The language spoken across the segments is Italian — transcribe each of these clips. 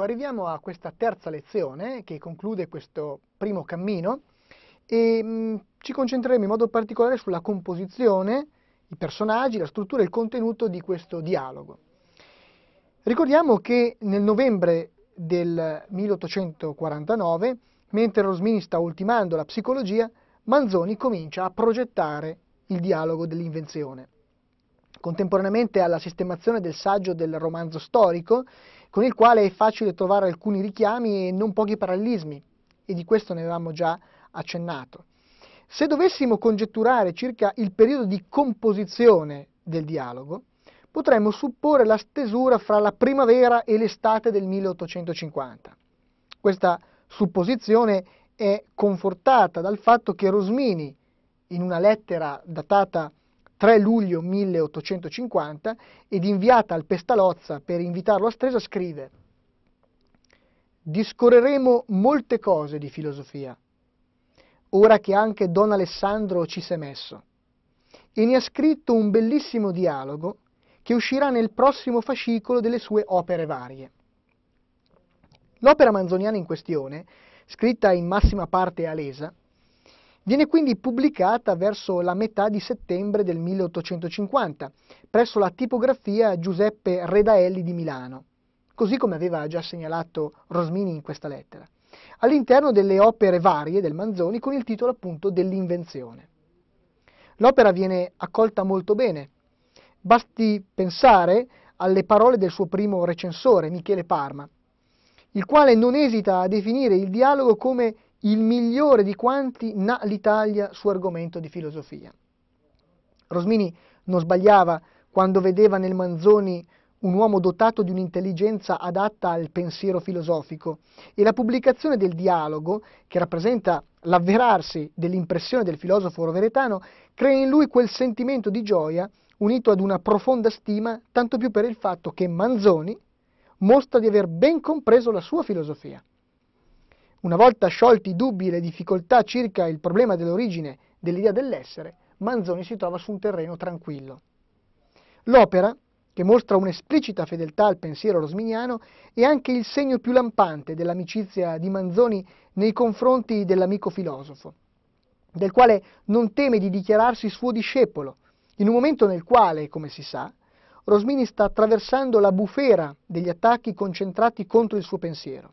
Ecco, arriviamo a questa terza lezione che conclude questo primo cammino e mh, mm, ci concentreremo in modo particolare sulla composizione, i personaggi, la struttura e il contenuto di questo dialogo. Ricordiamo che nel novembre del 1849, mentre Rosmini sta ultimando la psicologia, Manzoni comincia a progettare il dialogo dell'invenzione. Contemporaneamente alla sistemazione del saggio del romanzo storico, con il quale è facile trovare alcuni richiami e non pochi parallelismi, e di questo ne avevamo già accennato. Se dovessimo congetturare circa il periodo di composizione del dialogo, potremmo supporre la stesura fra la primavera e l'estate del 1850. Questa supposizione è confortata dal fatto che Rosmini, in una lettera datata 3 luglio 1850 ed inviata al Pestalozza per invitarlo a Stresa scrive Discorreremo molte cose di filosofia, ora che anche Don Alessandro ci s'è messo, e ne ha scritto un bellissimo dialogo che uscirà nel prossimo fascicolo delle sue opere varie. L'opera manzoniana in questione, scritta in massima parte a Lesa, Viene quindi pubblicata verso la metà di settembre del 1850 presso la tipografia Giuseppe Redaelli di Milano, così come aveva già segnalato Rosmini in questa lettera, all'interno delle opere varie del Manzoni con il titolo appunto dell'invenzione. L'opera viene accolta molto bene, basti pensare alle parole del suo primo recensore, Michele Parma, il quale non esita a definire il dialogo come il migliore di quanti na l'Italia su argomento di filosofia. Rosmini non sbagliava quando vedeva nel Manzoni un uomo dotato di un'intelligenza adatta al pensiero filosofico e la pubblicazione del dialogo, che rappresenta l'avverarsi dell'impressione del filosofo roveretano, crea in lui quel sentimento di gioia unito ad una profonda stima, tanto più per il fatto che Manzoni mostra di aver ben compreso la sua filosofia. Una volta sciolti i dubbi e le difficoltà circa il problema dell'origine dell'idea dell'essere, Manzoni si trova su un terreno tranquillo. L'opera, che mostra un'esplicita fedeltà al pensiero rosminiano, è anche il segno più lampante dell'amicizia di Manzoni nei confronti dell'amico filosofo, del quale non teme di dichiararsi suo discepolo, in un momento nel quale, come si sa, Rosmini sta attraversando la bufera degli attacchi concentrati contro il suo pensiero.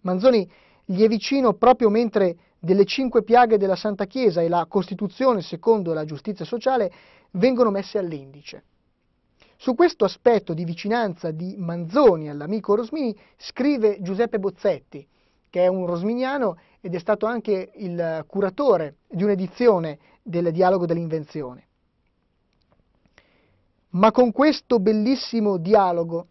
Manzoni gli è vicino proprio mentre delle cinque piaghe della Santa Chiesa e la Costituzione secondo la giustizia sociale vengono messe all'indice. Su questo aspetto di vicinanza di Manzoni all'amico Rosmini scrive Giuseppe Bozzetti, che è un rosminiano ed è stato anche il curatore di un'edizione del Dialogo dell'Invenzione. Ma con questo bellissimo dialogo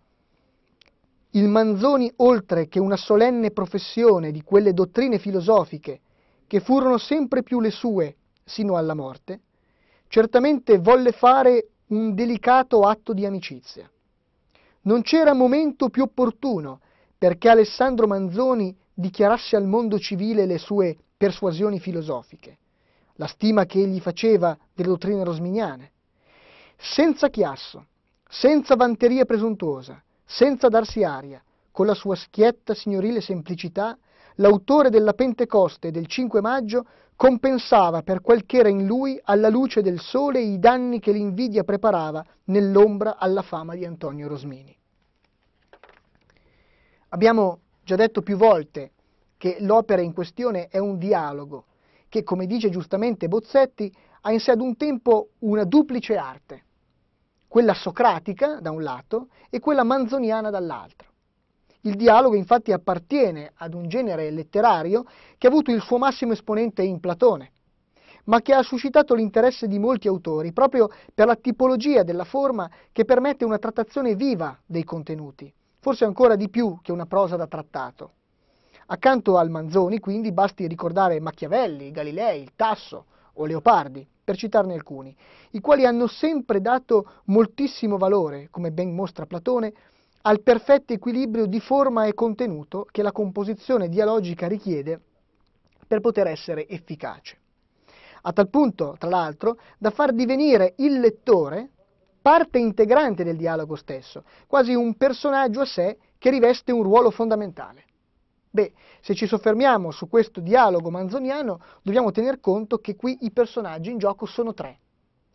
il Manzoni, oltre che una solenne professione di quelle dottrine filosofiche che furono sempre più le sue sino alla morte, certamente volle fare un delicato atto di amicizia. Non c'era momento più opportuno perché Alessandro Manzoni dichiarasse al mondo civile le sue persuasioni filosofiche, la stima che egli faceva delle dottrine rosminiane. Senza chiasso, senza vanteria presuntuosa, senza darsi aria, con la sua schietta signorile semplicità, l'autore della Pentecoste del 5 maggio compensava per quel che era in lui alla luce del sole i danni che l'invidia preparava nell'ombra alla fama di Antonio Rosmini. Abbiamo già detto più volte che l'opera in questione è un dialogo che, come dice giustamente Bozzetti, ha in sé ad un tempo una duplice arte quella socratica da un lato e quella manzoniana dall'altro. Il dialogo infatti appartiene ad un genere letterario che ha avuto il suo massimo esponente in Platone, ma che ha suscitato l'interesse di molti autori proprio per la tipologia della forma che permette una trattazione viva dei contenuti, forse ancora di più che una prosa da trattato. Accanto al Manzoni, quindi, basti ricordare Machiavelli, Galilei, Tasso, o Leopardi, per citarne alcuni, i quali hanno sempre dato moltissimo valore, come ben mostra Platone, al perfetto equilibrio di forma e contenuto che la composizione dialogica richiede per poter essere efficace. A tal punto, tra l'altro, da far divenire il lettore parte integrante del dialogo stesso, quasi un personaggio a sé che riveste un ruolo fondamentale. Beh, se ci soffermiamo su questo dialogo manzoniano, dobbiamo tener conto che qui i personaggi in gioco sono tre,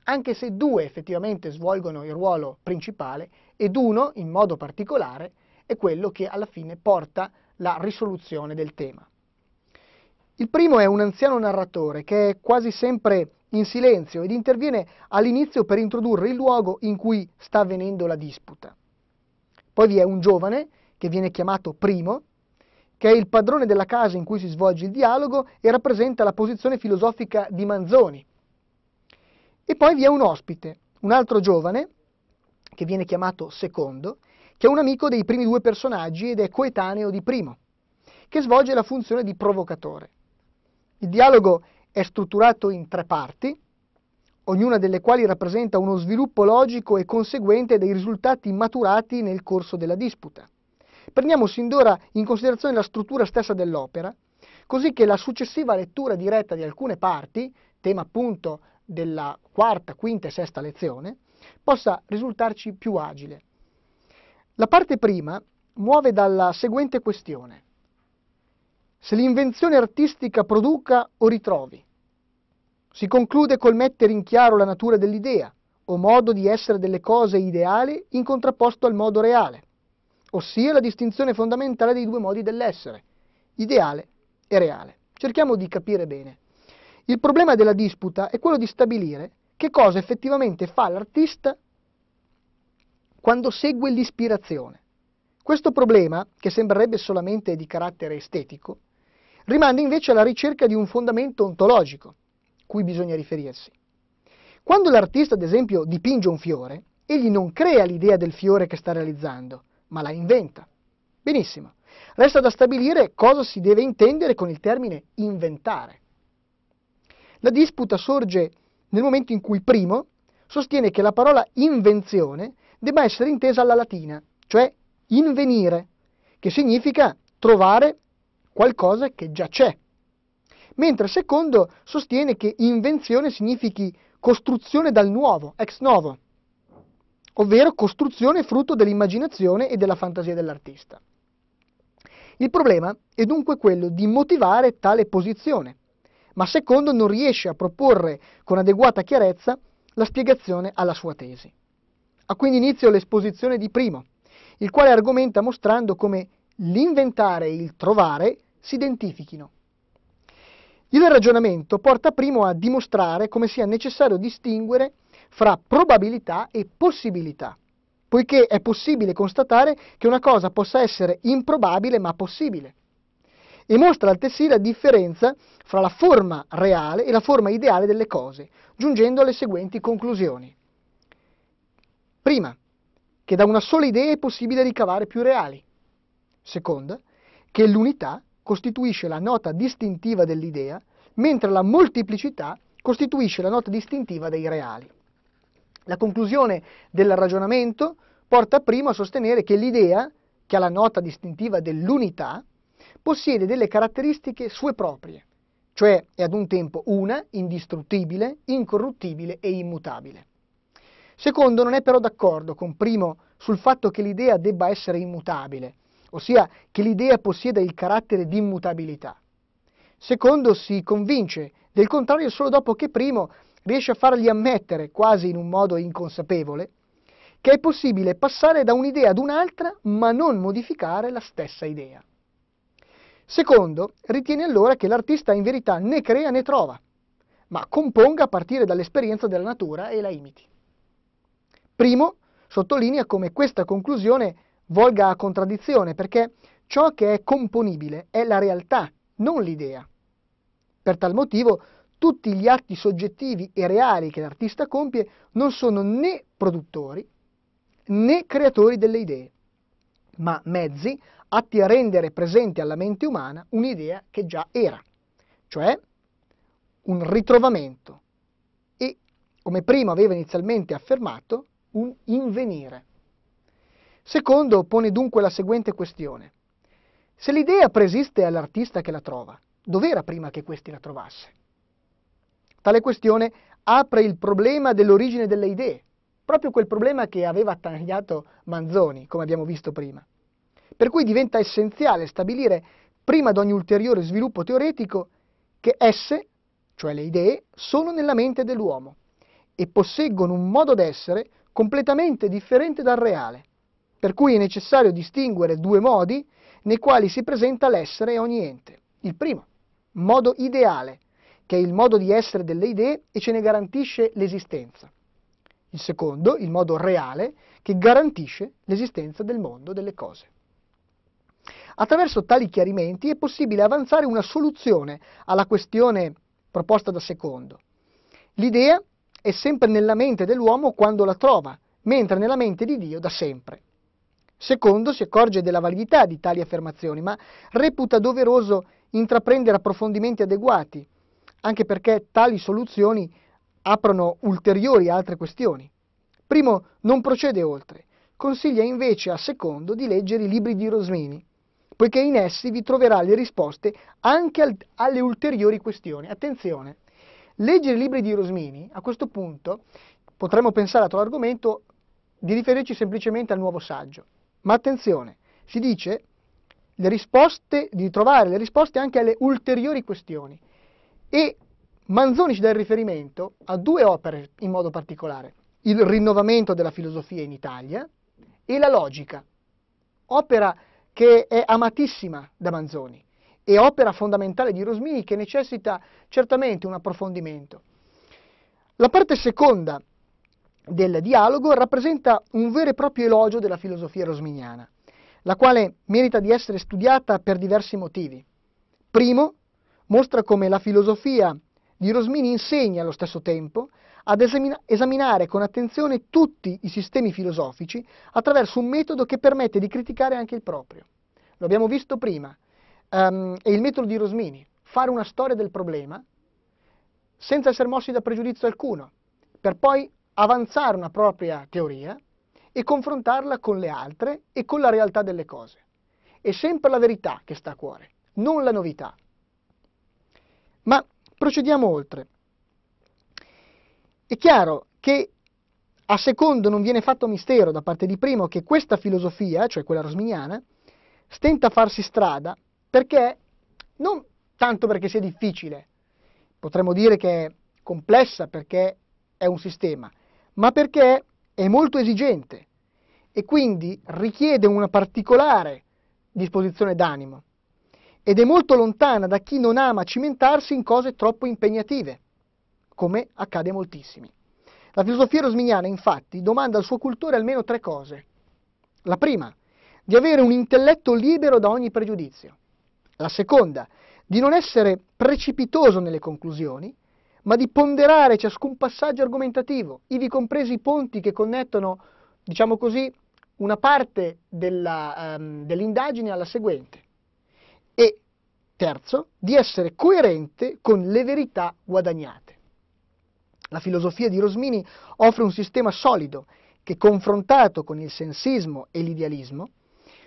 anche se due effettivamente svolgono il ruolo principale ed uno, in modo particolare, è quello che alla fine porta la risoluzione del tema. Il primo è un anziano narratore che è quasi sempre in silenzio ed interviene all'inizio per introdurre il luogo in cui sta avvenendo la disputa. Poi vi è un giovane che viene chiamato primo che è il padrone della casa in cui si svolge il dialogo e rappresenta la posizione filosofica di Manzoni. E poi vi è un ospite, un altro giovane, che viene chiamato Secondo, che è un amico dei primi due personaggi ed è coetaneo di Primo, che svolge la funzione di provocatore. Il dialogo è strutturato in tre parti, ognuna delle quali rappresenta uno sviluppo logico e conseguente dei risultati maturati nel corso della disputa. Prendiamo sin d'ora in considerazione la struttura stessa dell'opera, così che la successiva lettura diretta di alcune parti, tema appunto della quarta, quinta e sesta lezione, possa risultarci più agile. La parte prima muove dalla seguente questione. Se l'invenzione artistica produca o ritrovi, si conclude col mettere in chiaro la natura dell'idea o modo di essere delle cose ideali in contrapposto al modo reale ossia la distinzione fondamentale dei due modi dell'essere, ideale e reale. Cerchiamo di capire bene. Il problema della disputa è quello di stabilire che cosa effettivamente fa l'artista quando segue l'ispirazione. Questo problema, che sembrerebbe solamente di carattere estetico, rimanda invece alla ricerca di un fondamento ontologico, cui bisogna riferirsi. Quando l'artista, ad esempio, dipinge un fiore, egli non crea l'idea del fiore che sta realizzando, ma la inventa. Benissimo. Resta da stabilire cosa si deve intendere con il termine inventare. La disputa sorge nel momento in cui primo sostiene che la parola invenzione debba essere intesa alla latina, cioè invenire, che significa trovare qualcosa che già c'è, mentre secondo sostiene che invenzione significhi costruzione dal nuovo, ex novo, ovvero costruzione frutto dell'immaginazione e della fantasia dell'artista. Il problema è dunque quello di motivare tale posizione, ma secondo non riesce a proporre con adeguata chiarezza la spiegazione alla sua tesi. Ha quindi inizio l'esposizione di Primo, il quale argomenta mostrando come l'inventare e il trovare si identifichino. Il ragionamento porta Primo a dimostrare come sia necessario distinguere fra probabilità e possibilità, poiché è possibile constatare che una cosa possa essere improbabile ma possibile. E mostra altresì la differenza fra la forma reale e la forma ideale delle cose, giungendo alle seguenti conclusioni. Prima, che da una sola idea è possibile ricavare più reali. Seconda, che l'unità costituisce la nota distintiva dell'idea, mentre la molteplicità costituisce la nota distintiva dei reali. La conclusione del ragionamento porta primo a sostenere che l'idea, che ha la nota distintiva dell'unità, possiede delle caratteristiche sue proprie, cioè è ad un tempo una, indistruttibile, incorruttibile e immutabile. Secondo non è però d'accordo con primo sul fatto che l'idea debba essere immutabile, ossia che l'idea possieda il carattere di immutabilità. Secondo si convince del contrario solo dopo che primo riesce a fargli ammettere, quasi in un modo inconsapevole, che è possibile passare da un'idea ad un'altra ma non modificare la stessa idea. Secondo, ritiene allora che l'artista in verità né crea né trova, ma componga a partire dall'esperienza della natura e la imiti. Primo, sottolinea come questa conclusione volga a contraddizione perché ciò che è componibile è la realtà, non l'idea. Per tal motivo tutti gli atti soggettivi e reali che l'artista compie non sono né produttori né creatori delle idee, ma mezzi atti a rendere presente alla mente umana un'idea che già era, cioè un ritrovamento e, come prima aveva inizialmente affermato, un invenire. Secondo pone dunque la seguente questione. Se l'idea preesiste all'artista che la trova, dov'era prima che questi la trovasse? Tale questione apre il problema dell'origine delle idee, proprio quel problema che aveva tagliato Manzoni, come abbiamo visto prima. Per cui diventa essenziale stabilire, prima di ogni ulteriore sviluppo teoretico, che esse, cioè le idee, sono nella mente dell'uomo e posseggono un modo d'essere completamente differente dal reale, per cui è necessario distinguere due modi nei quali si presenta l'essere e ogni ente. Il primo, modo ideale, che è il modo di essere delle idee e ce ne garantisce l'esistenza. Il secondo, il modo reale, che garantisce l'esistenza del mondo, delle cose. Attraverso tali chiarimenti è possibile avanzare una soluzione alla questione proposta da secondo. L'idea è sempre nella mente dell'uomo quando la trova, mentre nella mente di Dio da sempre. Secondo si accorge della validità di tali affermazioni, ma reputa doveroso intraprendere approfondimenti adeguati anche perché tali soluzioni aprono ulteriori altre questioni. Primo non procede oltre, consiglia invece a Secondo di leggere i libri di Rosmini, poiché in essi vi troverà le risposte anche al, alle ulteriori questioni. Attenzione, leggere i libri di Rosmini, a questo punto potremmo pensare a tuo argomento di riferirci semplicemente al nuovo saggio. Ma attenzione, si dice risposte, di trovare le risposte anche alle ulteriori questioni. E Manzoni ci dà il riferimento a due opere in modo particolare, il rinnovamento della filosofia in Italia e la logica, opera che è amatissima da Manzoni e opera fondamentale di Rosmini che necessita certamente un approfondimento. La parte seconda del dialogo rappresenta un vero e proprio elogio della filosofia rosminiana, la quale merita di essere studiata per diversi motivi. Primo, mostra come la filosofia di Rosmini insegna allo stesso tempo ad esaminare con attenzione tutti i sistemi filosofici attraverso un metodo che permette di criticare anche il proprio. Lo abbiamo visto prima, um, è il metodo di Rosmini, fare una storia del problema senza essere mossi da pregiudizio alcuno, per poi avanzare una propria teoria e confrontarla con le altre e con la realtà delle cose. È sempre la verità che sta a cuore, non la novità. Ma procediamo oltre. È chiaro che a secondo non viene fatto mistero da parte di Primo che questa filosofia, cioè quella rosminiana, stenta a farsi strada perché non tanto perché sia difficile, potremmo dire che è complessa perché è un sistema, ma perché è molto esigente e quindi richiede una particolare disposizione d'animo ed è molto lontana da chi non ama cimentarsi in cose troppo impegnative, come accade a moltissimi. La filosofia rosminiana, infatti, domanda al suo cultore almeno tre cose. La prima, di avere un intelletto libero da ogni pregiudizio. La seconda, di non essere precipitoso nelle conclusioni, ma di ponderare ciascun passaggio argomentativo, ivi compresi i ponti che connettono, diciamo così, una parte della, um, dell'indagine alla seguente e terzo, di essere coerente con le verità guadagnate. La filosofia di Rosmini offre un sistema solido che, confrontato con il sensismo e l'idealismo,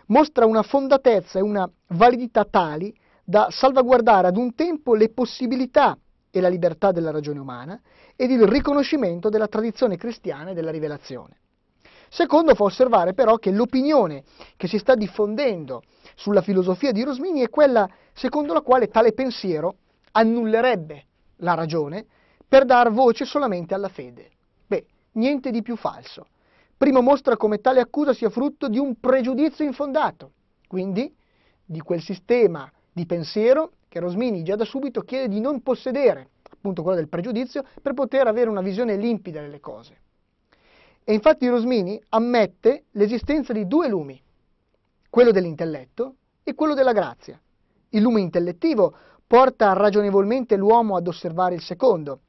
mostra una fondatezza e una validità tali da salvaguardare ad un tempo le possibilità e la libertà della ragione umana ed il riconoscimento della tradizione cristiana e della rivelazione. Secondo fa osservare però che l'opinione che si sta diffondendo sulla filosofia di Rosmini è quella secondo la quale tale pensiero annullerebbe la ragione per dar voce solamente alla fede. Beh, niente di più falso. Primo mostra come tale accusa sia frutto di un pregiudizio infondato, quindi di quel sistema di pensiero che Rosmini già da subito chiede di non possedere, appunto quello del pregiudizio, per poter avere una visione limpida delle cose. E infatti Rosmini ammette l'esistenza di due lumi, quello dell'intelletto e quello della grazia. Il lume intellettivo porta ragionevolmente l'uomo ad osservare il secondo,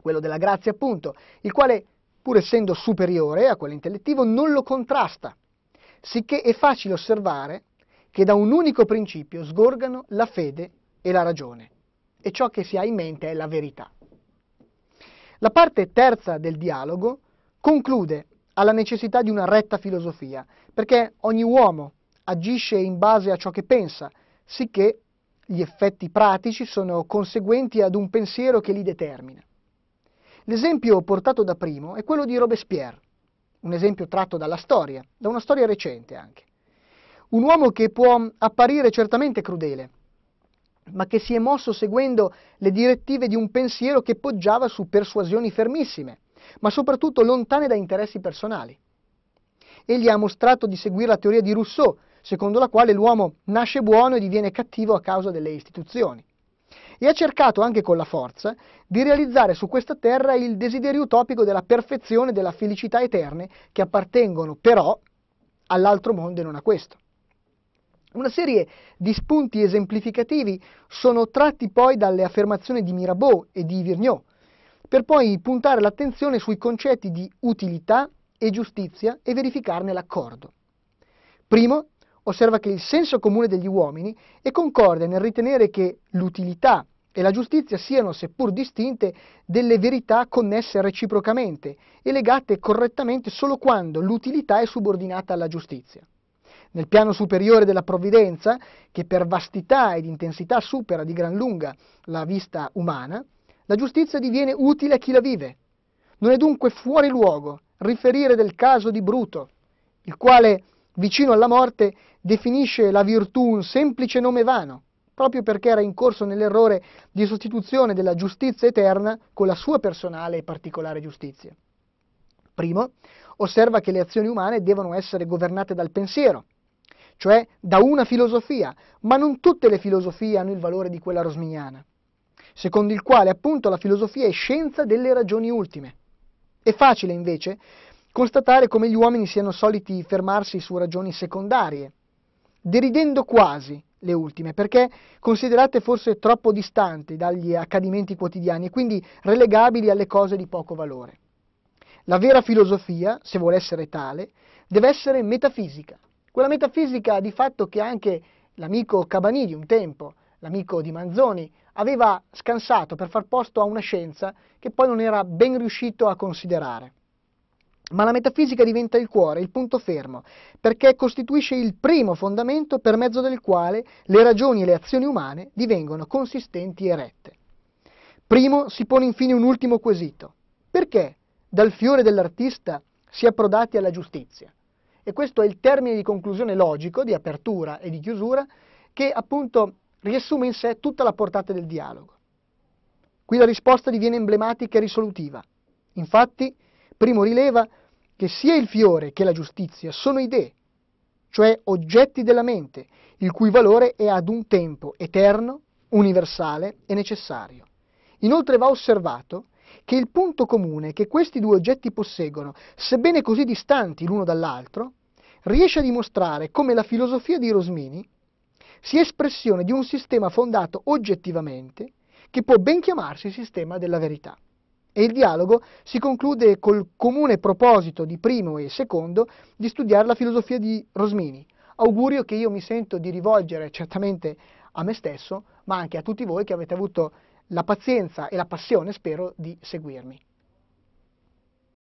quello della grazia appunto, il quale, pur essendo superiore a quello intellettivo, non lo contrasta, sicché è facile osservare che da un unico principio sgorgano la fede e la ragione, e ciò che si ha in mente è la verità. La parte terza del dialogo conclude alla necessità di una retta filosofia, perché ogni uomo agisce in base a ciò che pensa, sicché gli effetti pratici sono conseguenti ad un pensiero che li determina. L'esempio portato da Primo è quello di Robespierre, un esempio tratto dalla storia, da una storia recente anche. Un uomo che può apparire certamente crudele, ma che si è mosso seguendo le direttive di un pensiero che poggiava su persuasioni fermissime, ma soprattutto lontane da interessi personali. Egli ha mostrato di seguire la teoria di Rousseau, secondo la quale l'uomo nasce buono e diviene cattivo a causa delle istituzioni. E ha cercato anche con la forza di realizzare su questa terra il desiderio utopico della perfezione e della felicità eterne che appartengono però all'altro mondo e non a questo. Una serie di spunti esemplificativi sono tratti poi dalle affermazioni di Mirabeau e di Virgniaud, per poi puntare l'attenzione sui concetti di utilità e giustizia e verificarne l'accordo. Primo, osserva che il senso comune degli uomini è concorde nel ritenere che l'utilità e la giustizia siano, seppur distinte, delle verità connesse reciprocamente e legate correttamente solo quando l'utilità è subordinata alla giustizia. Nel piano superiore della provvidenza, che per vastità ed intensità supera di gran lunga la vista umana, la giustizia diviene utile a chi la vive. Non è dunque fuori luogo riferire del caso di Bruto, il quale, vicino alla morte, definisce la virtù un semplice nome vano, proprio perché era incorso nell'errore di sostituzione della giustizia eterna con la sua personale e particolare giustizia. Primo, osserva che le azioni umane devono essere governate dal pensiero, cioè da una filosofia, ma non tutte le filosofie hanno il valore di quella rosmignana secondo il quale appunto la filosofia è scienza delle ragioni ultime. È facile invece constatare come gli uomini siano soliti fermarsi su ragioni secondarie, deridendo quasi le ultime, perché considerate forse troppo distanti dagli accadimenti quotidiani e quindi relegabili alle cose di poco valore. La vera filosofia, se vuole essere tale, deve essere metafisica. Quella metafisica di fatto che anche l'amico Cabanidi un tempo, l'amico di Manzoni, aveva scansato per far posto a una scienza che poi non era ben riuscito a considerare. Ma la metafisica diventa il cuore, il punto fermo, perché costituisce il primo fondamento per mezzo del quale le ragioni e le azioni umane divengono consistenti e rette. Primo si pone infine un ultimo quesito. Perché dal fiore dell'artista si è approdati alla giustizia? E questo è il termine di conclusione logico, di apertura e di chiusura, che appunto riassume in sé tutta la portata del dialogo. Qui la risposta diviene emblematica e risolutiva. Infatti, primo rileva che sia il fiore che la giustizia sono idee, cioè oggetti della mente, il cui valore è ad un tempo eterno, universale e necessario. Inoltre va osservato che il punto comune che questi due oggetti posseggono, sebbene così distanti l'uno dall'altro, riesce a dimostrare come la filosofia di Rosmini sia espressione di un sistema fondato oggettivamente che può ben chiamarsi sistema della verità. E il dialogo si conclude col comune proposito di primo e secondo di studiare la filosofia di Rosmini, augurio che io mi sento di rivolgere certamente a me stesso, ma anche a tutti voi che avete avuto la pazienza e la passione, spero, di seguirmi.